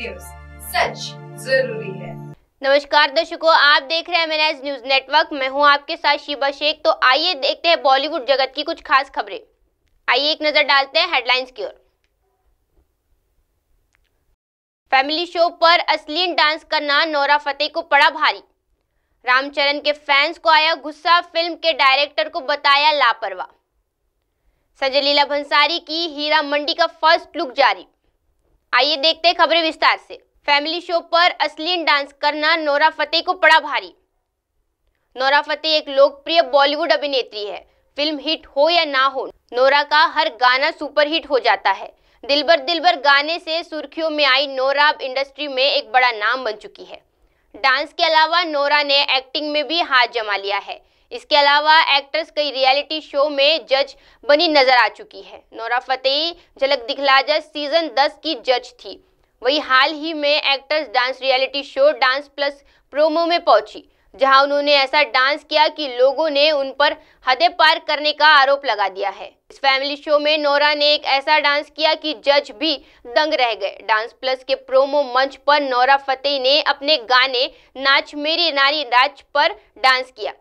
news सच जरूरी है नमस्कार दर्शकों आप देख रहे हैं मेरा न्यूज नेटवर्क मैं हूं आपके साथ शिबा शेख तो आइए देखते हैं बॉलीवुड जगत की कुछ खास खबरें आइए एक नजर डालते हैं हेडलाइंस की ओर फैमिली शो पर असलीन डांस करना नौरा फतेह को पड़ा भारी रामचरण के फैंस को आया गुस्सा फिल्म के डायरेक्टर को बताया लापरवाह संजय लीला भंसारी की हीरा मंडी का फर्स्ट लुक जारी आइए देखते हैं खबरें विस्तार से फैमिली शो पर अश्लील डांस करना नोरा फतेह को पड़ा भारी नोरा फतेह एक लोकप्रिय बॉलीवुड अभिनेत्री है फिल्म हिट हो या ना हो नोरा का हर गाना सुपरहिट हो जाता है दिलबर दिलबर गाने से सुर्खियों में आई नोरा इंडस्ट्री में एक बड़ा नाम बन चुकी है डांस के अलावा नोरा ने एक्टिंग में भी हाथ जमा लिया है इसके अलावा एक्ट्रेस कई रियलिटी शो में जज बनी नजर आ चुकी है नोरा फतेही झलक दिखला दिखलाजा सीजन 10 की जज थी वही हाल ही में actress dance reality show Dance Plus promo में पहुंची जहां उन्होंने ऐसा डांस किया कि लोगों ने उन पर हदें पार करने का आरोप लगा दिया है इस फैमिली शो में नोरा ने एक ऐसा डांस किया कि जज भी दंग रह गए डांस प्लस के प्रोमो मंच पर नोरा फतेह ने अपने गाने नाच मेरी नारी नाच पर डांस किया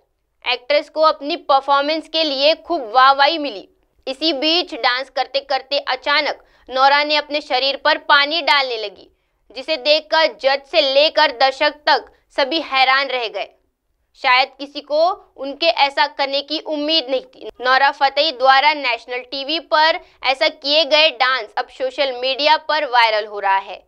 एक्ट्रेस को अपनी परफॉर्मेंस के लिए खूब वाहवाही मिली इसी बीच डांस करते करते अचानक नौरा ने अपने शरीर पर पानी डालने लगी जिसे देखकर जज से लेकर दर्शक तक सभी हैरान रह गए शायद किसी को उनके ऐसा करने की उम्मीद नहीं थी नौरा फतेही द्वारा नेशनल टीवी पर ऐसा किए गए डांस अब सोशल मीडिया पर वायरल हो रहा है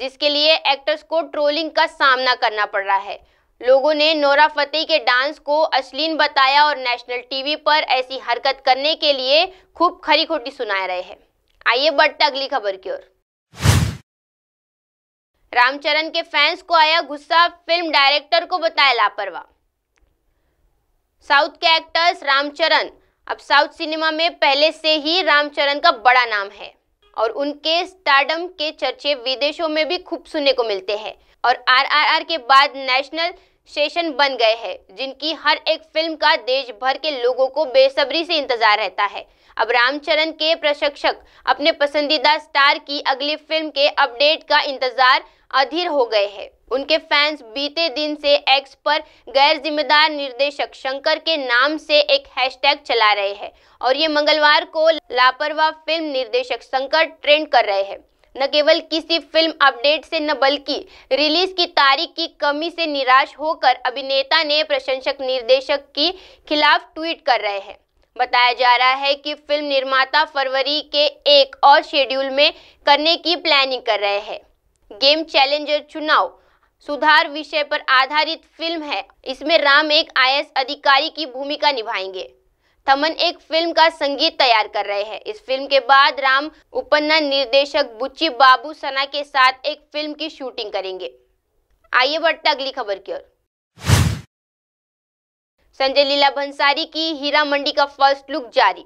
जिसके लिए एक्ट्रेस को ट्रोलिंग का सामना करना पड़ रहा है लोगों ने नोरा फतेह के डांस को अश्लील बताया और नेशनल टीवी पर ऐसी हरकत करने के लिए खूब खरी खोटी सुनाए रहे हैं आइए बढ़ते अगली खबर की ओर रामचरण के फैंस को आया गुस्सा फिल्म डायरेक्टर को बताया लापरवाह साउथ के एक्टर्स रामचरण अब साउथ सिनेमा में पहले से ही रामचरण का बड़ा नाम है और उनके स्टार्डम के चर्चे विदेशों में भी खूब सुनने को मिलते हैं और आरआरआर के बाद नेशनल सेशन बन गए हैं जिनकी हर एक फिल्म का देश भर के लोगों को बेसब्री से इंतजार रहता है अब रामचरण के प्रशिक्षक अपने पसंदीदा स्टार की अगली फिल्म के अपडेट का इंतजार अधीर हो गए हैं उनके फैंस बीते दिन से एक्स पर गैर जिम्मेदार निर्देशक शंकर के नाम से एक हैशटैग चला रहे हैं और ये मंगलवार को लापरवाह फिल्म निर्देशक शंकर ट्रेंड कर रहे हैं न केवल किसी फिल्म अपडेट से न बल्कि रिलीज की तारीख की कमी से निराश होकर अभिनेता ने प्रशंसक निर्देशक के खिलाफ ट्वीट कर रहे हैं बताया जा रहा है कि फिल्म निर्माता फरवरी के एक और शेड्यूल में करने की प्लानिंग कर रहे हैं गेम चैलेंजर चुनाव सुधार विषय पर आधारित फिल्म है इसमें राम एक आई अधिकारी की भूमिका निभाएंगे थमन एक फिल्म का संगीत तैयार कर रहे हैं इस फिल्म के बाद राम उपन्ना निर्देशक बुच्ची बाबू सना के साथ एक फिल्म की शूटिंग करेंगे आइए बढ़ते अगली खबर की ओर संजय लीला भंसारी की हीरा मंडी का फर्स्ट लुक जारी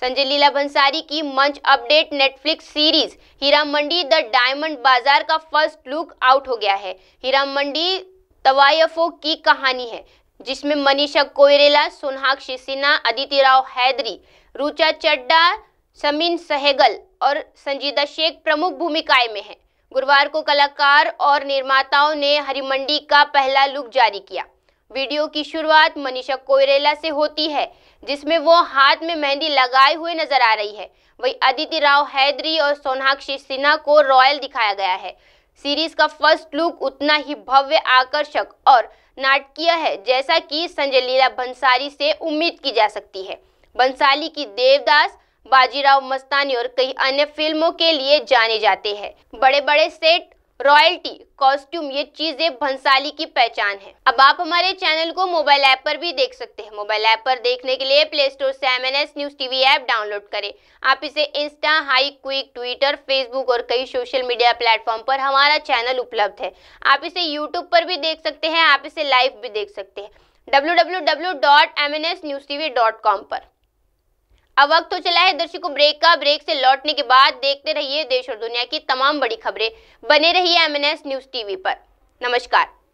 संजय लीला भंसारी की मंच update Netflix series Heera Mandi the diamond Bazaar का फर्स्ट लुक आउट हो गया है हीरा मंडी तवायफों की कहानी है जिसमें मनीषा कोयरेला सोनाक्षी सिन्हा अदिति राव हैदरी रुचा चड्डा समीन सहगल और संजीदा शेख प्रमुख भूमिकाएं में हैं गुरुवार को कलाकार और निर्माताओं ने हरिमंडी का पहला लुक जारी किया वीडियो की शुरुआत मनीषा कोयरेला से होती है जिसमें वो हाथ में मेहंदी लगाए हुए नजर आ रही है वही अदिति राव हैदरी और सोनाक्षी सिन्हा को रॉयल दिखाया गया है सीरीज का फर्स्ट लुक उतना ही भव्य आकर्षक और नाटकीय है जैसा कि संजय लीला भंसाली से उम्मीद की जा सकती है भंसाली की देवदास बाजीराव मस्तानी और कई अन्य फिल्मों के लिए जाने जाते हैं बड़े बड़े सेट रॉयल्टी कॉस्ट्यूम ये चीजें भंसाली की पहचान है अब आप हमारे चैनल को मोबाइल ऐप पर भी देख सकते हैं मोबाइल ऐप पर देखने के लिए प्ले स्टोर से M N S news TV app download करें आप इसे इंस्टा हाई क्विक ट्विटर फेसबुक और कई सोशल मीडिया प्लेटफॉर्म पर हमारा चैनल उपलब्ध है आप इसे यूट्यूब पर भी देख सकते हैं आप इसे लाइव भी देख सकते हैं डब्ल्यू पर अब वक्त हो तो चला है दर्शकों ब्रेक का ब्रेक से लौटने के बाद देखते रहिए देश और दुनिया की तमाम बड़ी खबरें बने रहिए एमएनएस न्यूज टीवी पर नमस्कार